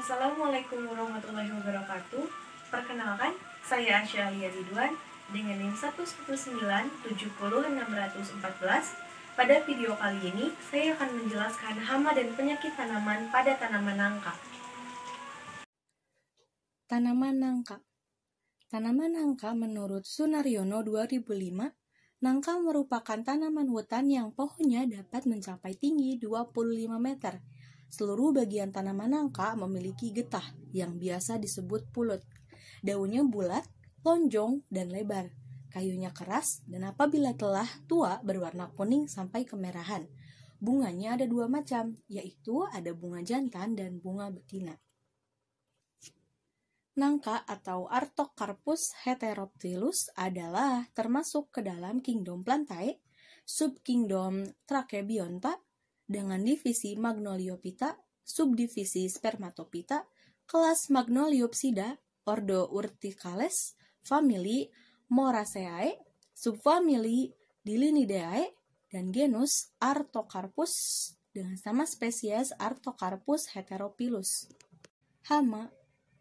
Assalamualaikum warahmatullahi wabarakatuh. Perkenalkan, saya Asya Alia Ridwan dengan NIM 1197614. Pada video kali ini, saya akan menjelaskan hama dan penyakit tanaman pada tanaman nangka. Tanaman nangka Tanaman nangka menurut Sunaryono 2005 Nangka merupakan tanaman hutan yang pohonnya dapat mencapai tinggi 25 meter Seluruh bagian tanaman nangka memiliki getah yang biasa disebut pulut. Daunnya bulat, lonjong, dan lebar. Kayunya keras dan apabila telah tua berwarna kuning sampai kemerahan. Bunganya ada dua macam, yaitu ada bunga jantan dan bunga betina. Nangka atau Artocarpus heteroptilus adalah termasuk ke dalam kingdom plantae, subkingdom Tracheobionta, dengan divisi Magnoliopita, subdivisi Spermatopita, kelas Magnoliopsida, ordo Urticales, famili Moraceae, subfamili Dilinidae, dan genus Artocarpus dengan sama spesies Artocarpus heteropilus. Hama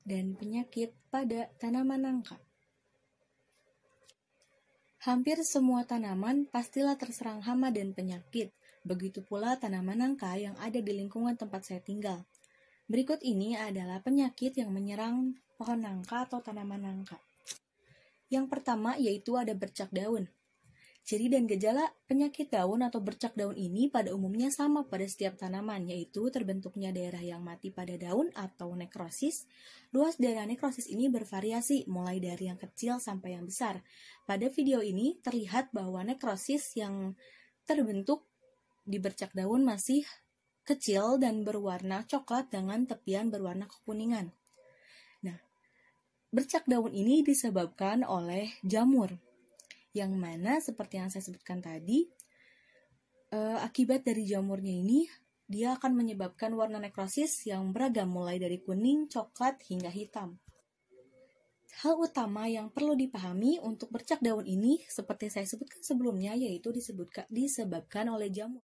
dan penyakit pada tanaman nangka. Hampir semua tanaman pastilah terserang hama dan penyakit, Begitu pula tanaman nangka yang ada di lingkungan tempat saya tinggal. Berikut ini adalah penyakit yang menyerang pohon nangka atau tanaman nangka. Yang pertama yaitu ada bercak daun. Ciri dan gejala penyakit daun atau bercak daun ini pada umumnya sama pada setiap tanaman, yaitu terbentuknya daerah yang mati pada daun atau nekrosis. Luas daerah nekrosis ini bervariasi, mulai dari yang kecil sampai yang besar. Pada video ini terlihat bahwa nekrosis yang terbentuk di bercak daun masih kecil dan berwarna coklat dengan tepian berwarna kekuningan. Nah, bercak daun ini disebabkan oleh jamur, yang mana seperti yang saya sebutkan tadi, eh, akibat dari jamurnya ini, dia akan menyebabkan warna nekrosis yang beragam mulai dari kuning, coklat, hingga hitam. Hal utama yang perlu dipahami untuk bercak daun ini, seperti saya sebutkan sebelumnya, yaitu disebutkan, disebabkan oleh jamur.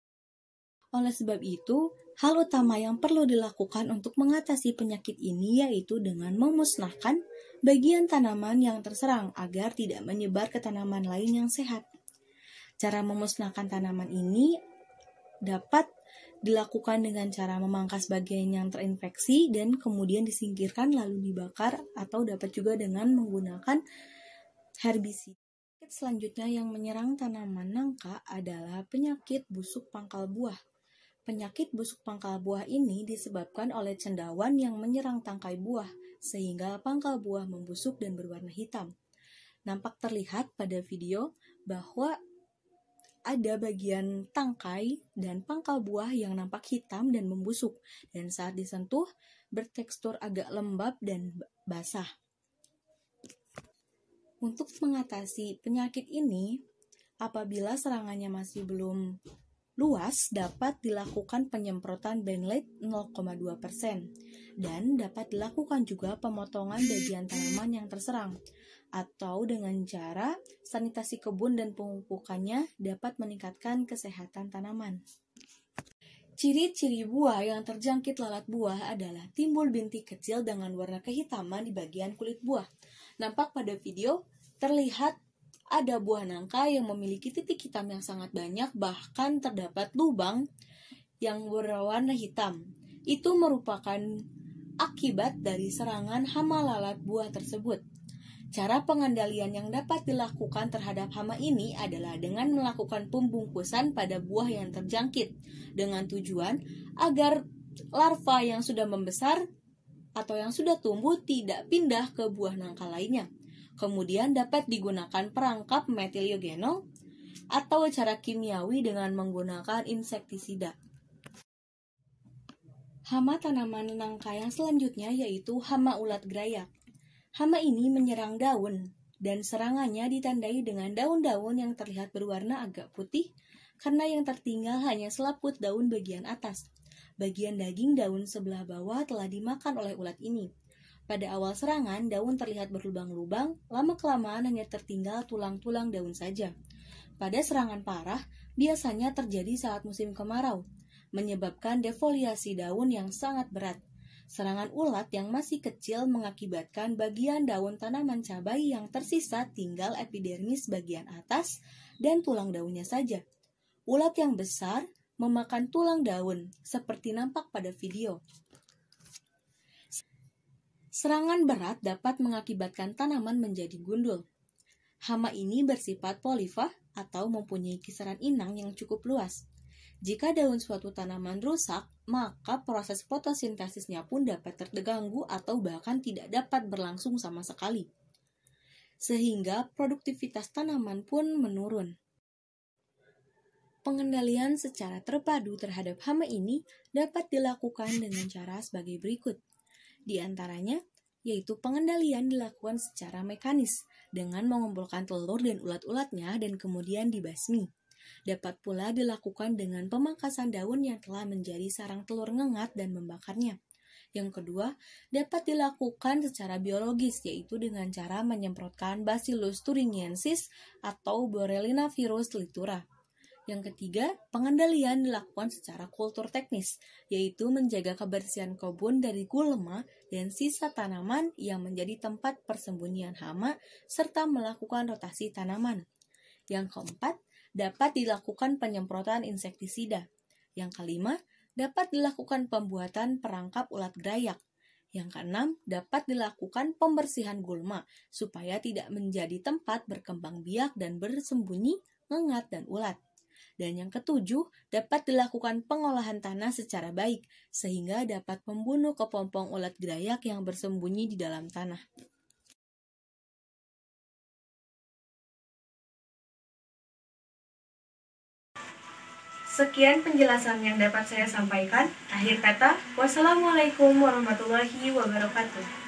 Oleh sebab itu, hal utama yang perlu dilakukan untuk mengatasi penyakit ini yaitu dengan memusnahkan bagian tanaman yang terserang agar tidak menyebar ke tanaman lain yang sehat. Cara memusnahkan tanaman ini dapat dilakukan dengan cara memangkas bagian yang terinfeksi dan kemudian disingkirkan lalu dibakar atau dapat juga dengan menggunakan herbisida. Penyakit selanjutnya yang menyerang tanaman nangka adalah penyakit busuk pangkal buah. Penyakit busuk pangkal buah ini disebabkan oleh cendawan yang menyerang tangkai buah, sehingga pangkal buah membusuk dan berwarna hitam. Nampak terlihat pada video bahwa ada bagian tangkai dan pangkal buah yang nampak hitam dan membusuk, dan saat disentuh bertekstur agak lembab dan basah. Untuk mengatasi penyakit ini, apabila serangannya masih belum Luas dapat dilakukan penyemprotan benlate 0,2% dan dapat dilakukan juga pemotongan bagian tanaman yang terserang atau dengan cara sanitasi kebun dan pengumpukannya dapat meningkatkan kesehatan tanaman. Ciri-ciri buah yang terjangkit lalat buah adalah timbul bintik kecil dengan warna kehitaman di bagian kulit buah. Nampak pada video, terlihat ada buah nangka yang memiliki titik hitam yang sangat banyak, bahkan terdapat lubang yang berwarna hitam. Itu merupakan akibat dari serangan hama lalat buah tersebut. Cara pengendalian yang dapat dilakukan terhadap hama ini adalah dengan melakukan pembungkusan pada buah yang terjangkit, dengan tujuan agar larva yang sudah membesar atau yang sudah tumbuh tidak pindah ke buah nangka lainnya kemudian dapat digunakan perangkap metiliogenol atau cara kimiawi dengan menggunakan insektisida. Hama tanaman nangka yang selanjutnya yaitu hama ulat gerayak. Hama ini menyerang daun, dan serangannya ditandai dengan daun-daun yang terlihat berwarna agak putih karena yang tertinggal hanya selaput daun bagian atas. Bagian daging daun sebelah bawah telah dimakan oleh ulat ini. Pada awal serangan, daun terlihat berlubang-lubang, lama-kelamaan hanya tertinggal tulang-tulang daun saja. Pada serangan parah, biasanya terjadi saat musim kemarau, menyebabkan defoliasi daun yang sangat berat. Serangan ulat yang masih kecil mengakibatkan bagian daun tanaman cabai yang tersisa tinggal epidermis bagian atas dan tulang daunnya saja. Ulat yang besar memakan tulang daun, seperti nampak pada video. Serangan berat dapat mengakibatkan tanaman menjadi gundul. Hama ini bersifat polifah atau mempunyai kisaran inang yang cukup luas. Jika daun suatu tanaman rusak, maka proses fotosintesisnya pun dapat terganggu atau bahkan tidak dapat berlangsung sama sekali. Sehingga produktivitas tanaman pun menurun. Pengendalian secara terpadu terhadap hama ini dapat dilakukan dengan cara sebagai berikut – di antaranya, yaitu pengendalian dilakukan secara mekanis dengan mengumpulkan telur dan ulat-ulatnya dan kemudian dibasmi. Dapat pula dilakukan dengan pemangkasan daun yang telah menjadi sarang telur ngengat dan membakarnya. Yang kedua, dapat dilakukan secara biologis yaitu dengan cara menyemprotkan Bacillus thuringiensis atau Borrelina virus litura yang ketiga, pengendalian dilakukan secara kultur teknis, yaitu menjaga kebersihan kebun dari gulma dan sisa tanaman yang menjadi tempat persembunyian hama, serta melakukan rotasi tanaman. Yang keempat, dapat dilakukan penyemprotan insektisida. Yang kelima, dapat dilakukan pembuatan perangkap ulat gerayak. Yang keenam, dapat dilakukan pembersihan gulma supaya tidak menjadi tempat berkembang biak dan bersembunyi, ngengat, dan ulat. Dan yang ketujuh, dapat dilakukan pengolahan tanah secara baik, sehingga dapat membunuh kepompong ulat gerayak yang bersembunyi di dalam tanah. Sekian penjelasan yang dapat saya sampaikan. Akhir kata, wassalamualaikum warahmatullahi wabarakatuh.